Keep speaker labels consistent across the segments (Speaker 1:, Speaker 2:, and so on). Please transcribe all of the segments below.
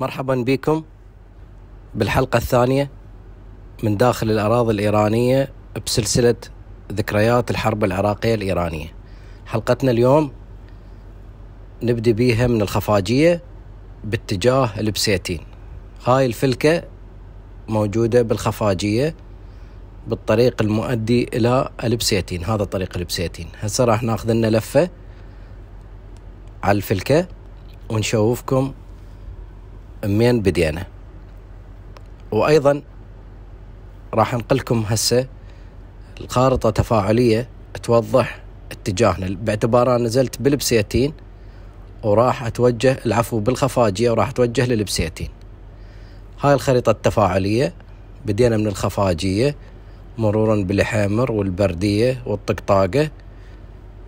Speaker 1: مرحبا بكم بالحلقة الثانية من داخل الأراضي الإيرانية بسلسلة ذكريات الحرب العراقية الإيرانية حلقتنا اليوم نبدي بيها من الخفاجية باتجاه البسيتين هاي الفلكة موجودة بالخفاجية بالطريق المؤدي إلى البسيتين هذا طريق البسيتين هسه راح ناخذ لنا لفة على الفلكة ونشوفكم من بدينا وأيضا راح أنقلكم هسه الخارطة تفاعلية توضح اتجاهنا باعتبار أنا نزلت بالبسيتين وراح أتوجه العفو بالخفاجية وراح أتوجه للبسيتين هاي الخريطة التفاعلية بدينا من الخفاجية مرورا بالحامر والبردية والطقطاقة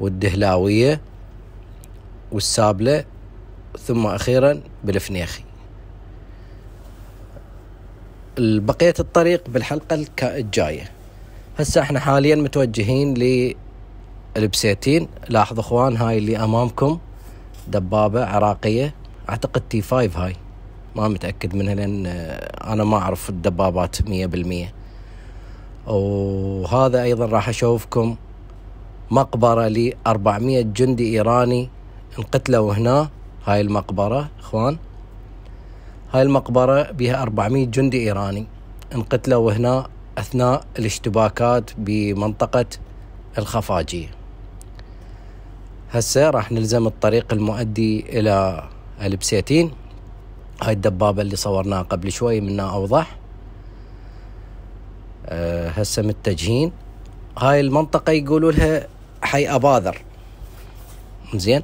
Speaker 1: والدهلاوية والسابلة ثم أخيرا بالفنيخي بقية الطريق بالحلقة الجاية هسه احنا حاليا متوجهين للبسيتين لاحظوا اخوان هاي اللي امامكم دبابة عراقية اعتقد تي 5 هاي ما متأكد منها لان انا ما اعرف الدبابات مية بالمية وهذا ايضا راح اشوفكم مقبرة ل 400 جندي ايراني انقتلوا هنا هاي المقبرة اخوان هاي المقبرة بها 400 جندي إيراني انقتلوا هنا أثناء الاشتباكات بمنطقة الخفاجية هسه راح نلزم الطريق المؤدي إلى البسيتين هاي الدبابة اللي صورناها قبل شوي منها أوضح آه، هسه متجهين هاي المنطقة يقولوا لها حي أباذر زين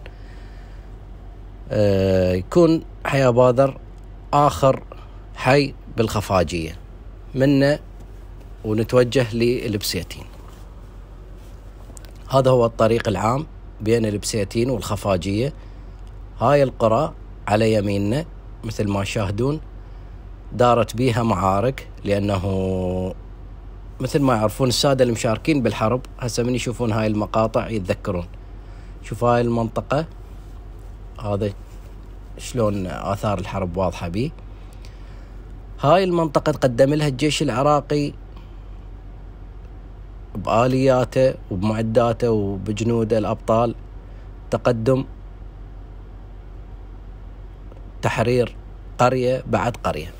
Speaker 1: آه، يكون حي أباذر آخر حي بالخفاجية منه ونتوجه للبسيتين هذا هو الطريق العام بين البسيتين والخفاجية هاي القرى على يميننا مثل ما شاهدون دارت بيها معارك لأنه مثل ما يعرفون السادة المشاركين بالحرب هسه من يشوفون هاي المقاطع يتذكرون شوف هاي المنطقة هذا شلون آثار الحرب واضحة به هاي المنطقة تقدم لها الجيش العراقي بآلياته وبمعداته وبجنوده الأبطال تقدم تحرير قرية بعد قرية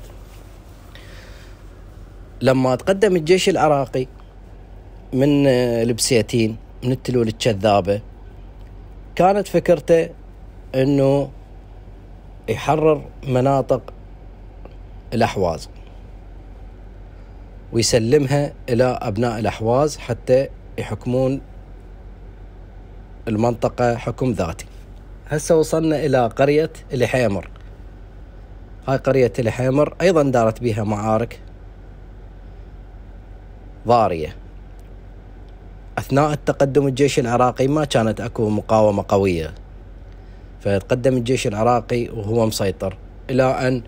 Speaker 1: لما تقدم الجيش العراقي من البسيتين من التلول الكذابة كانت فكرته أنه يحرر مناطق الأحواز ويسلمها إلى أبناء الأحواز حتى يحكمون المنطقة حكم ذاتي هسه وصلنا إلى قرية الحيمر هاي قرية الحيمر أيضا دارت بها معارك ضارية أثناء التقدم الجيش العراقي ما كانت أكو مقاومة قوية فتقدم الجيش العراقي وهو مسيطر إلى أن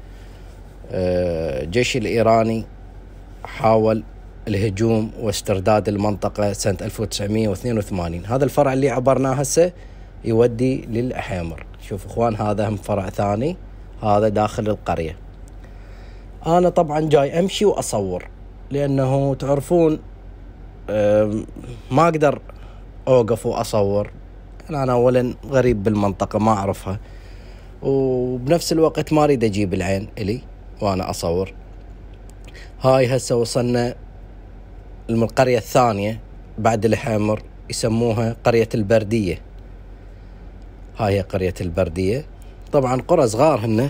Speaker 1: آه، الجيش الإيراني حاول الهجوم واسترداد المنطقة سنة 1982 هذا الفرع اللي عبرناه هسه يودي للأحيمر شوف إخوان هذا هم فرع ثاني هذا داخل القرية أنا طبعا جاي أمشي وأصور لأنه تعرفون ما أقدر أوقف وأصور انا اولا غريب بالمنطقه ما اعرفها وبنفس الوقت ما اريد اجيب العين الي وانا اصور هاي هسه وصلنا القرية الثانية بعد الحمر يسموها قرية البردية هاي هي قرية البردية طبعا قرى صغار هن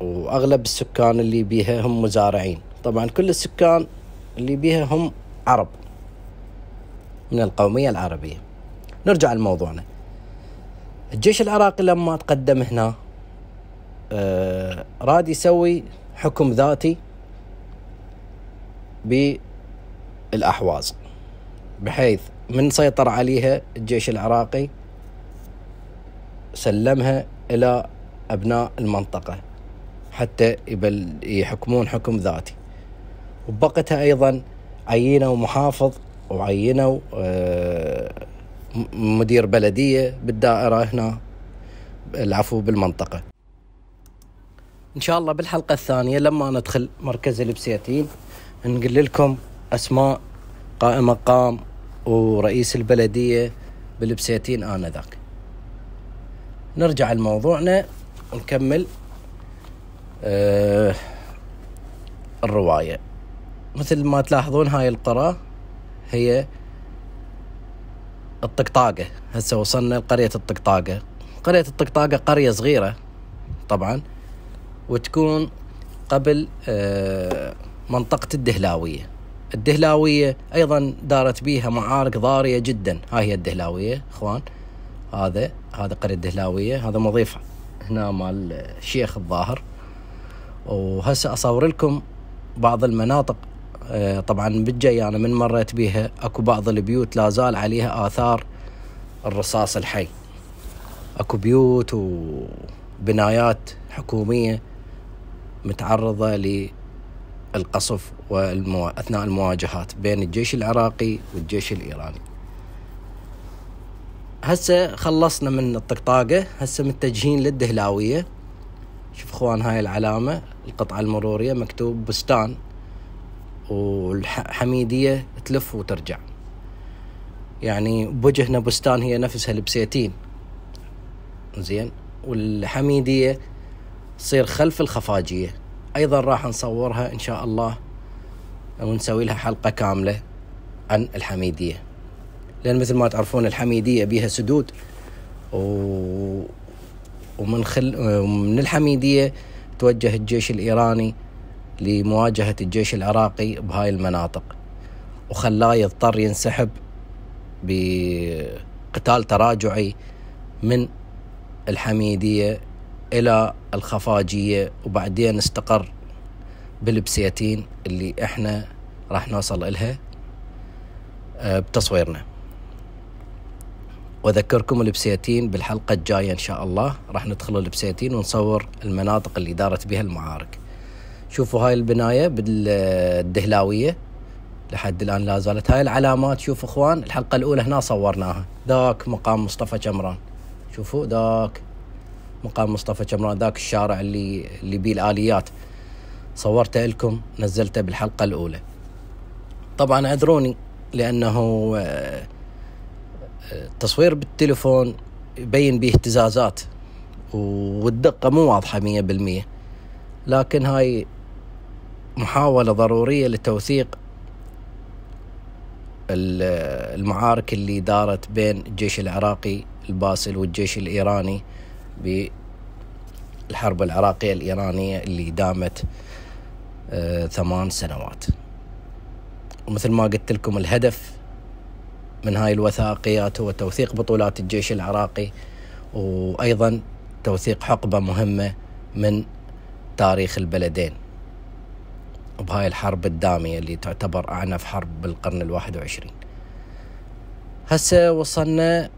Speaker 1: وأغلب السكان اللي بيها هم مزارعين طبعا كل السكان اللي بيها هم عرب من القومية العربية نرجع لموضوعنا الجيش العراقي لما تقدم هنا آه، راد يسوي حكم ذاتي بالأحواز بحيث من سيطر عليها الجيش العراقي سلمها إلى أبناء المنطقة حتى يبل يحكمون حكم ذاتي وبقتها أيضا عينوا محافظ وعينوا آه مدير بلديه بالدائره هنا العفو بالمنطقه ان شاء الله بالحلقه الثانيه لما ندخل مركز البسياتين نقول لكم اسماء قائم مقام ورئيس البلديه بالبسياتين انذاك نرجع لموضوعنا ونكمل أه الروايه مثل ما تلاحظون هاي القرى هي الطقطاقة هسه وصلنا لقرية الطقطاقة قرية الطقطاقة قرية صغيرة طبعا وتكون قبل آه، منطقة الدهلاوية الدهلاوية أيضا دارت بيها معارك ضارية جدا هاي هي الدهلاوية إخوان هذا هذا قرية الدهلاوية هذا مضيف هنا مال الشيخ الظاهر وهسه أصور لكم بعض المناطق آه، طبعا بالجي أنا من مريت بيها أكو بعض البيوت لا زال عليها آثار الرصاص الحي أكو بيوت وبنايات حكومية متعرضة للقصف والمو... أثناء المواجهات بين الجيش العراقي والجيش الإيراني هسه خلصنا من الطقطاقة هسه متجهين للدهلاوية شوف اخوان هاي العلامة القطعة المرورية مكتوب بستان والحميدية تلف وترجع يعني بوجهنا بستان هي نفسها البسيتين زين والحميدية تصير خلف الخفاجية أيضا راح نصورها إن شاء الله ونسوي لها حلقة كاملة عن الحميدية لأن مثل ما تعرفون الحميدية بيها سدود و... ومن خل... ومن الحميدية توجه الجيش الإيراني لمواجهة الجيش العراقي بهاي المناطق وخلاه يضطر ينسحب بقتال تراجعي من الحميدية إلى الخفاجية وبعدين استقر بالبسيتين اللي احنا راح نوصل إلها آه، بتصويرنا واذكركم البسيتين بالحلقه الجايه ان شاء الله راح ندخل البسيتين ونصور المناطق اللي دارت بها المعارك شوفوا هاي البناية بالدهلاوية لحد الآن لا زالت هاي العلامات شوف إخوان الحلقة الأولى هنا صورناها ذاك مقام مصطفى جمران شوفوا ذاك مقام مصطفى جمران ذاك الشارع اللي اللي بيه الآليات صورته لكم نزلته بالحلقة الأولى طبعا اعذروني لأنه التصوير آه، آه، بالتليفون يبين به اهتزازات والدقة مو واضحة 100% لكن هاي محاولة ضرورية لتوثيق المعارك اللي دارت بين الجيش العراقي الباسل والجيش الإيراني بالحرب العراقية الإيرانية اللي دامت آه، ثمان سنوات ومثل ما قلت لكم الهدف من هاي الوثائقيات هو توثيق بطولات الجيش العراقي وأيضا توثيق حقبة مهمة من تاريخ البلدين بهاي الحرب الدامية اللي تعتبر أعنف حرب بالقرن الواحد وعشرين هسه وصلنا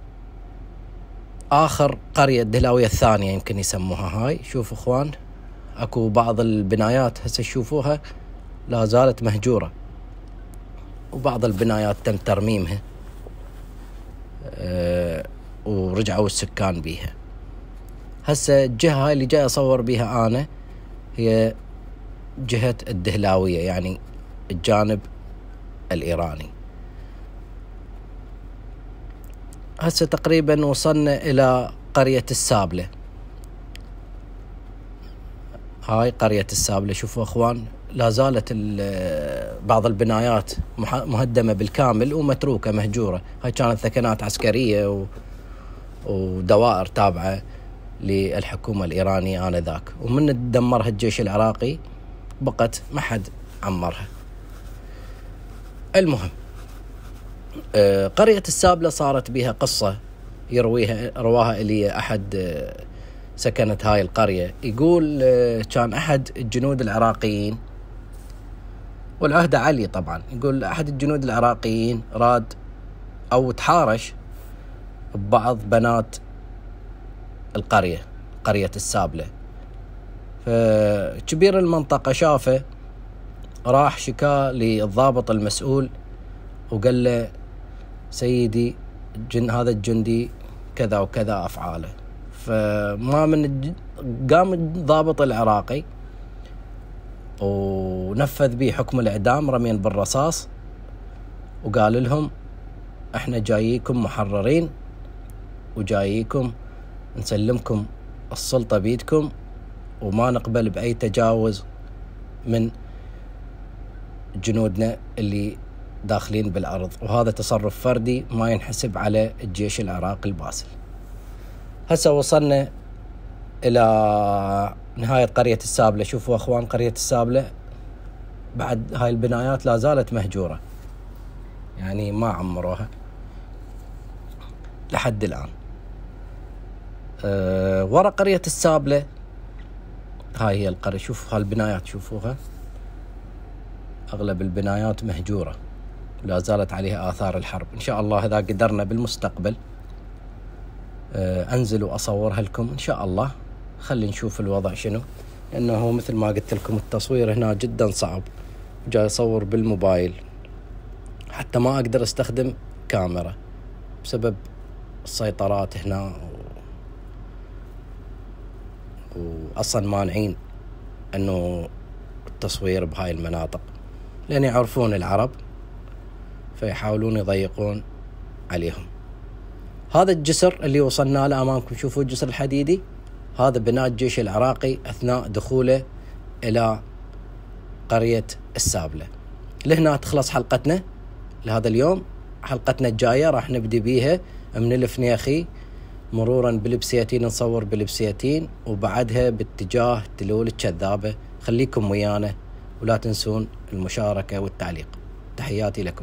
Speaker 1: آخر قرية الدهلاوية الثانية يمكن يسموها هاي شوف إخوان أكو بعض البنايات هسه شوفوها لا زالت مهجورة وبعض البنايات تم ترميمها أه ورجعوا السكان بيها هسه الجهة هاي اللي جاي أصور بيها أنا هي جهة الدهلاوية يعني الجانب الإيراني هسه تقريبا وصلنا إلى قرية السابلة هاي قرية السابلة شوفوا أخوان لا زالت بعض البنايات مهدمة بالكامل ومتروكة مهجورة هاي كانت ثكنات عسكرية و... ودوائر تابعة للحكومة الإيرانية آنذاك ومن دمرها الجيش العراقي بقت ما حد عمرها المهم آه، قرية السابلة صارت بها قصة يرويها رواها لي أحد آه، سكنة هاي القرية يقول آه، كان أحد الجنود العراقيين والعهدة علي طبعا يقول أحد الجنود العراقيين راد أو تحارش ببعض بنات القرية قرية السابلة فكبير المنطقة شافه راح شكا للضابط المسؤول وقال له سيدي جن هذا الجندي كذا وكذا أفعاله فما من قام الضابط العراقي ونفذ به حكم الإعدام رمين بالرصاص وقال لهم احنا جاييكم محررين وجاييكم نسلمكم السلطة بيدكم وما نقبل باي تجاوز من جنودنا اللي داخلين بالارض وهذا تصرف فردي ما ينحسب على الجيش العراقي الباسل هسه وصلنا الى نهايه قريه السابله شوفوا اخوان قريه السابله بعد هاي البنايات لا زالت مهجوره يعني ما عمروها لحد الان أه ورا قريه السابله هاي هي القرية شوف هالبنايات شوفوها أغلب البنايات مهجورة لا زالت عليها آثار الحرب إن شاء الله إذا قدرنا بالمستقبل آه، أنزل وأصورها لكم إن شاء الله خلي نشوف الوضع شنو لأنه مثل ما قلت لكم التصوير هنا جدا صعب جاي أصور بالموبايل حتى ما أقدر أستخدم كاميرا بسبب السيطرات هنا واصلا مانعين انه التصوير بهاي المناطق لان يعرفون العرب فيحاولون يضيقون عليهم هذا الجسر اللي وصلنا له امامكم شوفوا الجسر الحديدي هذا بناء الجيش العراقي اثناء دخوله الى قريه السابله لهنا تخلص حلقتنا لهذا اليوم حلقتنا الجايه راح نبدي بيها من الفنيخي مرورا بلبسيتين نصور بالبسياتين وبعدها باتجاه تلول الكذابة خليكم ويانا ولا تنسون المشاركة والتعليق تحياتي لكم